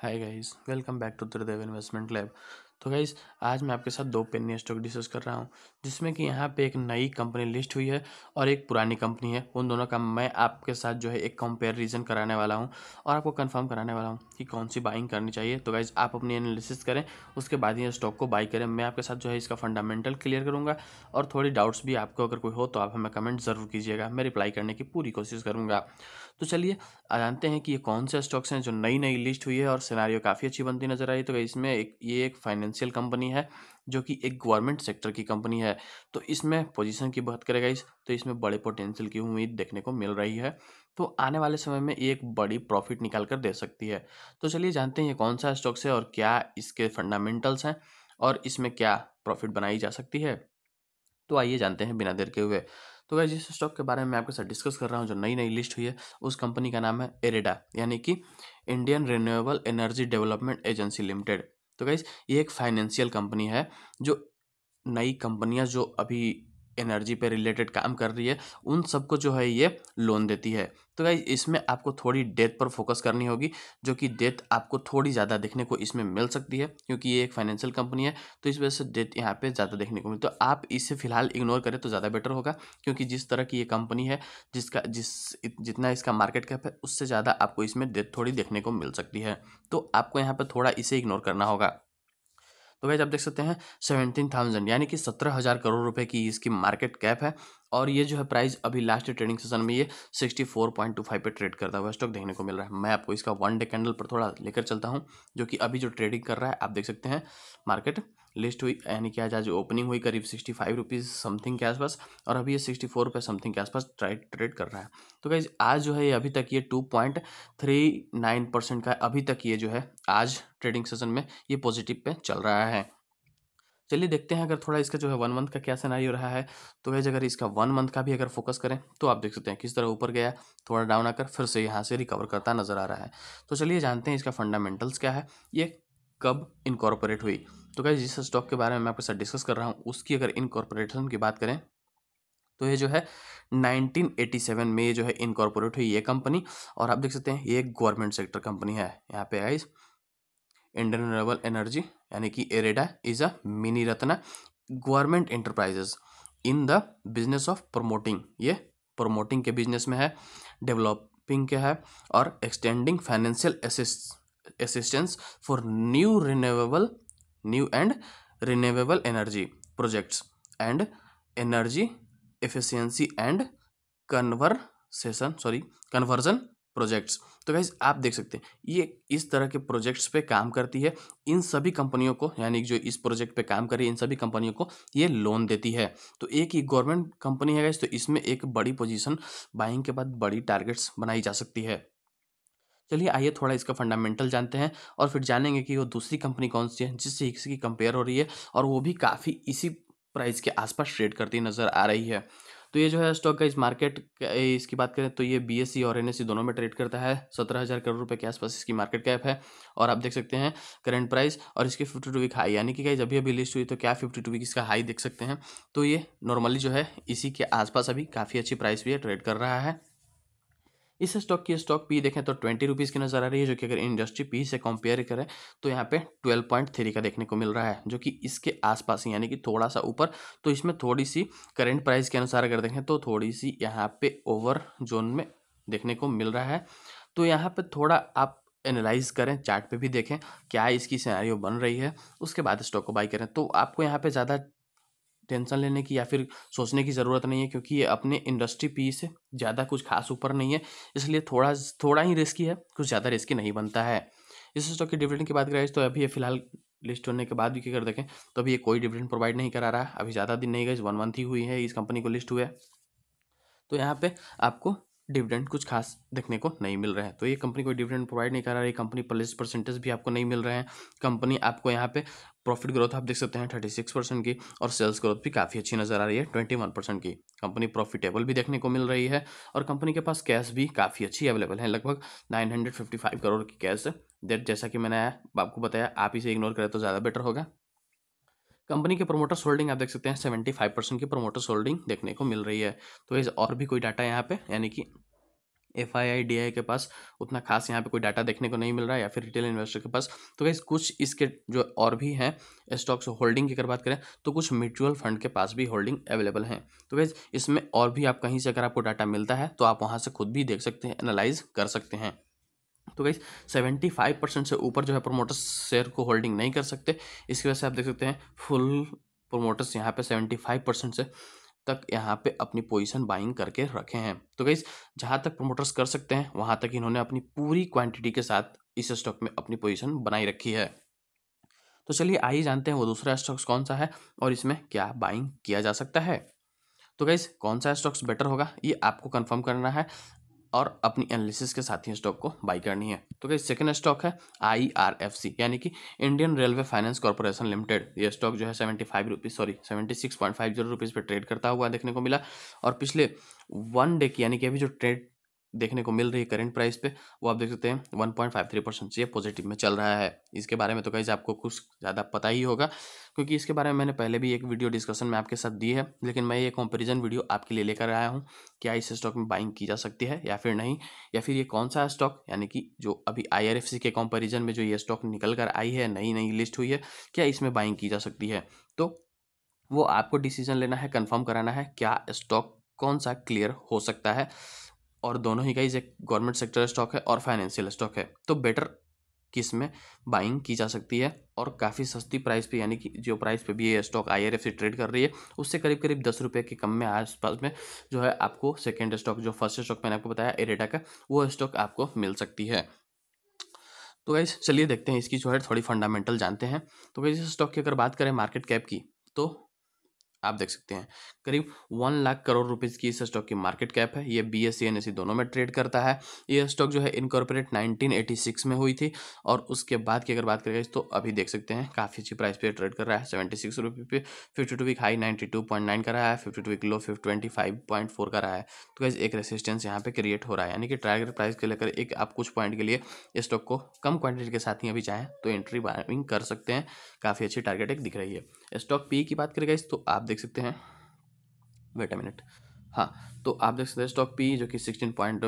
Hi guys, welcome back to the Dev Investment Lab. तो guys आज मैं आपके साथ दो पेन स्टॉक डिस्कस कर रहा हूँ जिसमें कि यहाँ पे एक नई कंपनी लिस्ट हुई है और एक पुरानी कंपनी है उन दोनों का मैं आपके साथ जो है एक कंपेरिजन कराने वाला हूँ और आपको कंफर्म कराने वाला हूँ कि कौन सी बाइंग करनी चाहिए तो गाइज आप अपनी एनालिसिस करें उसके बाद ही स्टॉक को बाई करें मैं आपके साथ जो है इसका फंडामेंटल क्लियर करूँगा और थोड़ी डाउट्स भी आपको अगर कोई हो तो आप हमें कमेंट ज़रूर कीजिएगा मैं रिप्लाई करने की पूरी कोशिश करूँगा तो चलिए जानते हैं कि ये कौन से स्टॉक्स हैं जो नई नई लिस्ट हुई है और सिनारियों काफ़ी अच्छी बनती नजर आई तो इसमें एक ये एक फाइनेंस फाइनेंशियल कंपनी है जो कि एक गवर्नमेंट सेक्टर की कंपनी है तो इसमें पोजीशन की बात करें गाइस तो इसमें बड़े पोटेंशियल की उम्मीद देखने को मिल रही है तो आने वाले समय में ये एक बड़ी प्रॉफिट निकाल कर दे सकती है तो चलिए जानते हैं ये कौन सा स्टॉक्स है और क्या इसके फंडामेंटल्स हैं और इसमें क्या प्रॉफिट बनाई जा सकती है तो आइए जानते हैं बिना देर के हुए तो वह जिस स्टॉक के बारे में मैं आपके साथ डिस्कस कर रहा हूँ जो नई नई लिस्ट हुई है उस कंपनी का नाम है एरेडा यानी कि Indian renewable energy development agency limited तो गाइज ये एक फाइनेंशियल कंपनी है जो नई कंपनियां जो अभी एनर्जी पे रिलेटेड काम कर रही है उन सबको जो है ये लोन देती है तो भाई इसमें आपको थोड़ी डेथ पर फोकस करनी होगी जो कि डेथ आपको थोड़ी ज़्यादा देखने को इसमें मिल सकती है क्योंकि ये एक फाइनेंशियल कंपनी है तो इस वजह से डेथ यहाँ पे ज़्यादा देखने को मिलती तो आप इसे फिलहाल इग्नोर करें तो ज़्यादा बेटर होगा क्योंकि जिस तरह की ये कंपनी है जिसका जिस जितना इसका मार्केट कैप है उससे ज़्यादा आपको इसमें डेथ थोड़ी देखने को मिल सकती है तो आपको यहाँ पर थोड़ा इसे इग्नोर करना होगा तो भाई आप देख सकते हैं सेवेंटीन थाउजेंड यानी कि सत्रह हज़ार करोड़ रुपए की इसकी मार्केट कैप है और ये जो है प्राइस अभी लास्ट ट्रेडिंग सेशन में ये sixty four point two five पर ट्रेड करता हुआ स्टॉक देखने को मिल रहा है मैं आपको इसका वन डे कैंडल पर थोड़ा लेकर चलता हूँ जो कि अभी जो ट्रेडिंग कर रहा है आप देख सकते हैं मार्केट लिस्ट हुई यानी कि आज आज ओपनिंग हुई करीब सिक्सटी फाइव रुपीज़ समथिंग के आसपास और अभी ये सिक्सटी फोर रुपये समथिंग के आसपास ट्राइड ट्रेड कर रहा है तो गाइज आज जो है ये अभी तक ये two point three nine percent का अभी तक ये जो है आज ट्रेडिंग सेशन में ये पॉजिटिव पे चल रहा है चलिए देखते हैं अगर थोड़ा इसका जो है वन मंथ का क्या सिनारी रहा है तो वैसे अगर इसका वन मंथ का भी अगर फोकस करें तो आप देख सकते हैं किस तरह ऊपर गया थोड़ा डाउन आकर फिर से यहाँ से रिकवर करता नजर आ रहा है तो चलिए जानते हैं इसका फंडामेंटल्स क्या है ये कब इनकॉर्पोरेट हुई तो क्या जिस स्टॉक के बारे में मैं आपके साथ डिस्कस कर रहा हूँ उसकी अगर इनकॉर्पोरेशन की बात करें तो ये जो है 1987 में ये जो है इनकॉर्पोरेट हुई ये कंपनी और आप देख सकते हैं ये एक गवर्नमेंट सेक्टर कंपनी है यहाँ पे आइज इंडियन एनर्जी यानी कि IREDA is a mini Ratna government enterprises in the business of promoting ये प्रमोटिंग के बिजनेस में है डेवलपिंग के है और extending financial assist assistance for new renewable new and renewable energy projects and energy efficiency and conversion sorry conversion projects तो वैसे आप देख सकते हैं ये इस तरह के प्रोजेक्ट्स पे काम करती है इन सभी कंपनियों को यानी जो इस प्रोजेक्ट पे काम कर रही है इन सभी कंपनियों को ये लोन देती है तो एक ही गवर्नमेंट कंपनी है तो इसमें एक बड़ी पोजीशन बाइंग के बाद बड़ी टारगेट्स बनाई जा सकती है चलिए आइए थोड़ा इसका फंडामेंटल जानते हैं और फिर जानेंगे कि वो दूसरी कंपनी कौन सी है जिससे इसकी कंपेयर हो रही है और वो भी काफ़ी इसी प्राइस के आसपास ट्रेड करती नज़र आ रही है तो ये जो है स्टॉक का इस मार्केट इसकी बात करें तो ये बी e और एन e दोनों में ट्रेड करता है सत्रह हज़ार करोड़ रुपए के आसपास इसकी मार्केट कैप है और आप देख सकते हैं करंट प्राइस और इसकी फिफ्टी टू वीक हाई यानी कि जब अभी अभी लिस्ट हुई तो क्या फिफ्टी टू वीक इसका हाई देख सकते हैं तो ये नॉर्मली जो है इसी के आसपास अभी काफ़ी अच्छी प्राइस भी ट्रेड कर रहा है इस स्टॉक की स्टॉक पी देखें तो ट्वेंटी रुपीज़ की नज़र आ रही है जो कि अगर इंडस्ट्री पी से कंपेयर करें तो यहाँ पे ट्वेल्व पॉइंट थ्री का देखने को मिल रहा है जो कि इसके आसपास यानी कि थोड़ा सा ऊपर तो इसमें थोड़ी सी करेंट प्राइस के अनुसार अगर देखें तो थोड़ी सी यहाँ पे ओवर जोन में देखने को मिल रहा है तो यहाँ पर थोड़ा आप एनालाइज करें चार्ट पे भी देखें क्या इसकी सिनेरियो बन रही है उसके बाद स्टॉक को बाई करें तो आपको यहाँ पे ज़्यादा टेंशन लेने की या फिर सोचने की ज़रूरत नहीं है क्योंकि ये अपने इंडस्ट्री पी से ज़्यादा कुछ खास ऊपर नहीं है इसलिए थोड़ा थोड़ा ही रिस्की है कुछ ज़्यादा रिस्की नहीं बनता है इस स्टॉक की डिविडेंड की बात करें तो अभी ये फिलहाल लिस्ट होने के बाद भी अगर देखें तो अभी ये कोई डिविडेंड प्रोवाइड नहीं करा रहा है अभी ज़्यादा दिन नहीं गए वन मंथ ही हुई है इस कंपनी को लिस्ट हुआ है तो यहाँ पे आपको डिविडेंड कुछ खास देखने को नहीं मिल रहा है तो ये कंपनी कोई डिविडेंड प्रोवाइड नहीं कर रहा है ये कंपनी प्लस परसेंटेज भी आपको नहीं मिल रहे हैं कंपनी आपको यहाँ पे प्रॉफिट ग्रोथ आप देख सकते हैं थर्टी सिक्स परसेंट की और सेल्स ग्रोथ भी काफ़ी अच्छी नज़र आ रही है ट्वेंटी वन परसेंट की कंपनी प्रॉफिटेबल भी देखने को मिल रही है और कंपनी के पास कैश भी काफ़ी अच्छी अवेलेबल है लगभग nine hundred fifty five crore की कैश है जैसा कि मैंने आपको बताया आप इसे इग्नोर करें तो ज़्यादा बेटर होगा कंपनी के प्रोमोटर्स होल्डिंग आप देख सकते हैं सेवेंटी फाइव परसेंट की प्रोमोटर्स होल्डिंग देखने को मिल रही है तो इस और भी कोई डाटा यहाँ पे यानी कि F I I D I के पास उतना खास यहाँ पे कोई डाटा देखने को नहीं मिल रहा है या फिर रिटेल इन्वेस्टर के पास तो वैसे कुछ इसके जो और भी हैं स्टॉक्स होल्डिंग की अगर बात करें तो कुछ म्यूचुअल फंड के पास भी होल्डिंग अवेलेबल हैं तो वैसे इसमें और भी आप कहीं से अगर आपको डाटा मिलता है तो आप वहाँ से खुद भी देख सकते हैं एनालाइज कर सकते हैं तो गाइस 75 परसेंट से ऊपर जो है प्रोमोटर्स शेयर को होल्डिंग नहीं कर सकते इसकी वजह से आप देख सकते हैं फुल प्रोमोटर्स यहाँ पे 75 परसेंट से तक यहाँ पे अपनी पोजीशन बाइंग करके रखे हैं तो गई जहाँ तक प्रोमोटर्स कर सकते हैं वहाँ तक इन्होंने अपनी पूरी क्वांटिटी के साथ इस स्टॉक में अपनी पोजिशन बनाई रखी है तो चलिए आइए जानते हैं वो दूसरा स्टॉक्स कौन सा है और इसमें क्या बाइंग किया जा सकता है तो गाइज कौन सा स्टॉक्स बेटर होगा ये आपको कंफर्म करना है और अपनी एनालिसिस के साथ ही स्टॉक को बाई करनी है तो क्या सेकेंड स्टॉक है आई आर एफ सी यानी कि Indian railway finance corporation limited ये स्टॉक जो है seventy five rupees sorry seventy six point five zero rupees पर ट्रेड करता हुआ देखने को मिला और पिछले वन डे की यानी कि अभी जो ट्रेड देखने को मिल रही है करेंट प्राइस पे वो आप देख सकते हैं one point five three percent से पॉजिटिव में चल रहा है इसके बारे में तो कहीं आपको कुछ ज़्यादा पता ही होगा क्योंकि इसके बारे में मैंने पहले भी एक वीडियो डिस्कशन में आपके साथ दी है लेकिन मैं ये कंपेरिजन वीडियो आपके लिए लेकर आया हूँ क्या इस स्टॉक में बाइंग की जा सकती है या फिर नहीं या फिर ये कौन सा स्टॉक यानी कि जो अभी आई के कॉम्पेरिजन में जो ये स्टॉक निकल कर आई है नई नई लिस्ट हुई है क्या इसमें बाइंग की जा सकती है तो वो आपको डिसीजन लेना है कन्फर्म कराना है क्या स्टॉक कौन सा क्लियर हो सकता है और दोनों ही का एक गवर्नमेंट सेक्टर स्टॉक है और फाइनेंशियल स्टॉक है तो बेटर किस में बाइंग की जा सकती है और काफ़ी सस्ती प्राइस पे यानी कि जो प्राइस पे भी ये स्टॉक आई आर ट्रेड कर रही है उससे करीब करीब दस रुपये के कम में आसपास में जो है आपको सेकेंड स्टॉक जो फर्स्ट स्टॉक मैंने आपको बताया एरेटा का वो स्टॉक आपको मिल सकती है तो गाइज चलिए देखते हैं इसकी जो है थोड़ी फंडामेंटल जानते हैं तो गाइज इस स्टॉक की अगर बात करें मार्केट कैप की तो आप देख सकते हैं करीब वन लाख करोड़ रुपीज़ की इस स्टॉक की मार्केट कैप है ये B S C N S दोनों में ट्रेड करता है ये स्टॉक जो है इनकॉर्पोरेट 1986 में हुई थी और उसके बाद की अगर बात करें तो अभी देख सकते हैं काफ़ी अच्छी प्राइस पे ट्रेड कर रहा है सेवेंटी सिक्स रुपी पे fifty two week high ninety two point nine का रहा है fifty two week low fifty twenty five point four का रहा है तो कैसे एक रेसिस्टेंस यहाँ पे क्रिएट हो रहा है यानी कि टारगेट प्राइस के लेकर एक आप कुछ पॉइंट के लिए स्टॉक को कम क्वांटिटी के साथ ही अभी चाहें तो एंट्री बाइंग कर सकते हैं काफ़ी अच्छी टारगेट एक दिख रही है स्टॉक पी e की बात करेगा इस तो आप देख सकते हैं वेट अ मिनट हाँ तो आप देख सकते हैं स्टॉक पी जो कि सिक्सटीन पॉइंट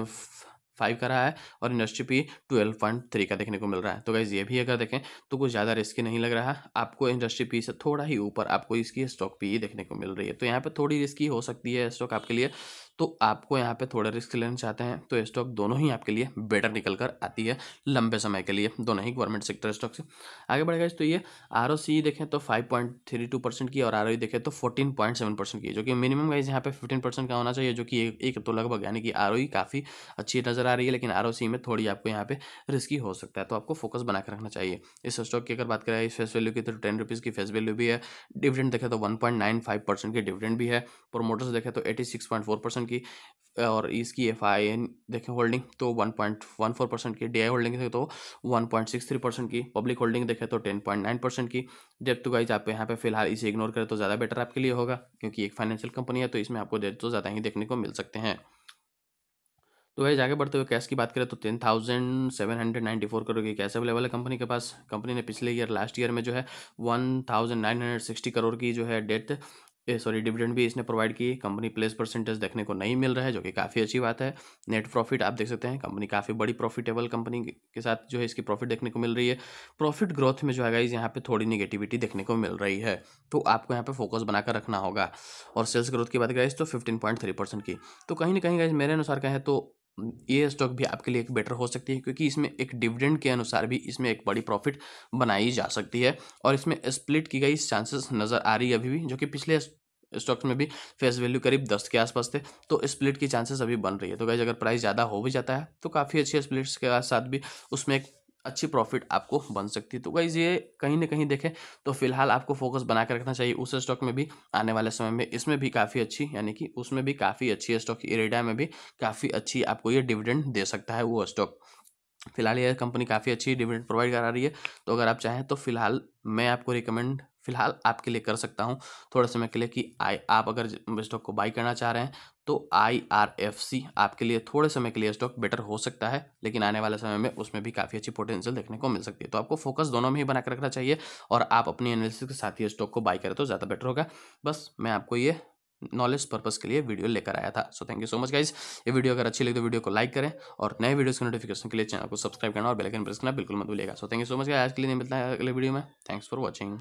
फाइव का रहा है और industry P twelve point three का देखने को मिल रहा है तो गाइज ये भी अगर देखें तो कुछ ज़्यादा रिस्की नहीं लग रहा है आपको इंडस्ट्री पी से थोड़ा ही ऊपर आपको इसकी स्टॉक पी देखने को मिल रही है तो यहाँ पर थोड़ी रिस्की हो सकती है स्टॉक आपके लिए तो आपको यहाँ पे थोड़ा रिस्क लेना चाहते हैं तो स्टॉक दोनों ही आपके लिए बेटर निकल कर आती है लंबे समय के लिए दोनों ही गवर्नमेंट सेक्टर स्टॉक से आगे बढ़ेगा तो ये आर देखें तो five point three two percent की और आर देखें तो फोर्टीन पॉइंट सेवन परसेंट की जो कि मिनिमम गाइज यहाँ पे फिफ्टीन परसेंट का होना चाहिए जो कि एक तो लगभग यानी कि आर काफ़ी अच्छी नज़र आ रही है लेकिन आर में थोड़ी आपको यहाँ पे रिस्की हो सकता है तो आपको फोकस बनाकर रखना चाहिए इस स्टॉक की अगर बात करें इस फेस वैल्यू की तो टेन रुपीज़ की फेस वैल्यू भी है डिविडेंड देखें तो one point nine five percent की डिविडेंड भी है प्रोमोटर्स देखें तो eighty six point four percent की और इसकी एफ आई एन देखें होल्डिंग तो one one point four percent की डी आई होल्डिंग देखें तो one point six three percent की पब्लिक होल्डिंग देखें तो टेन पॉइंट नाइन परसेंट की डेट तो गाइज आप यहाँ पे फिलहाल इसे इग्नोर करें तो ज़्यादा बेटर आपके लिए होगा क्योंकि एक फाइनेंशियल कंपनी है तो इसमें आपको डेट तो ज़्यादा ही देखने को मिल सकते हैं तो वही आगे बढ़ते हुए कैश की बात करें तो ten thousand seven hundred ninety four crore की कैश अवेलेबल है कंपनी के पास कंपनी ने पिछले ईयर लास्ट ईयर में जो है one thousand nine hundred sixty crore की जो है डेट सॉरी डिविडेंड भी इसने प्रोवाइड की कंपनी प्लेस परसेंटेज देखने को नहीं मिल रहा है जो कि काफ़ी अच्छी बात है नेट प्रॉफिट आप देख सकते हैं कंपनी काफ़ी बड़ी प्रॉफिटेबल कंपनी के साथ जो है इसकी प्रॉफिट देखने को मिल रही है प्रॉफिट ग्रोथ में जो है गाइज यहाँ पे थोड़ी निगेटिविटी देखने को मिल रही है तो आपको यहाँ पे फोकस बनाकर रखना होगा और सेल्स ग्रोथ की बात गाइज तो फिफ्टीन पॉइंट थ्री परसेंट की तो कहीं ना कहीं गाइज मेरे अनुसार कहें तो ये स्टॉक भी आपके लिए एक बेटर हो सकती है क्योंकि इसमें एक डिविडेंड के अनुसार भी इसमें एक बड़ी प्रॉफिट बनाई जा सकती है और इसमें स्प्लिट की गई चांसेस नज़र आ रही है अभी भी जो कि पिछले स्टॉक्स में भी फेस वैल्यू करीब दस के आसपास थे तो स्प्लिट की चांसेस अभी बन रही है तो गाइज अगर प्राइस ज़्यादा हो भी जाता है तो काफ़ी अच्छे स्प्लिट्स के साथ भी उसमें एक अच्छी प्रॉफिट आपको बन सकती है तो गाइज ये कहीं ना कहीं देखें तो फिलहाल आपको फोकस बना रखना चाहिए उस स्टॉक में भी आने वाले समय में इसमें भी काफ़ी अच्छी यानी कि उसमें भी काफ़ी अच्छी स्टॉक इरेडा में भी काफ़ी अच्छी आपको ये डिविडेंड दे सकता है वो स्टॉक फिलहाल यह कंपनी काफ़ी अच्छी डिविडेंड प्रोवाइड करा रही है तो अगर आप चाहें तो फिलहाल मैं आपको रिकमेंड फिलहाल आपके लिए कर सकता हूँ थोड़े समय के लिए कि आई आप अगर स्टॉक को बाई करना चाह रहे हैं तो आई आर एफ सी आपके लिए थोड़े समय के लिए स्टॉक बेटर हो सकता है लेकिन आने वाले समय में उसमें भी काफ़ी अच्छी पोटेंशियल देखने को मिल सकती है तो आपको फोकस दोनों में ही बनाकर रखना चाहिए और आप अपनी एनालिसिस के साथ ही स्टॉक को बाई करें तो ज़्यादा बेटर होगा बस मैं आपको ये नॉलेज पर्पस के लिए वीडियो लेकर आया था so thank you so much guys ये वीडियो अगर अच्छी लगी तो वीडियो को लाइक करें और नए वीडियोस के नोटिफिकेशन के लिए चैनल को सब्सक्राइब करना और बेल आइकन प्रेस करना बिल्कुल मत भूलिएगा so thank you so much guys आज के लिए मिलता है अगले वीडियो में थैंक्स फॉर वॉचिंग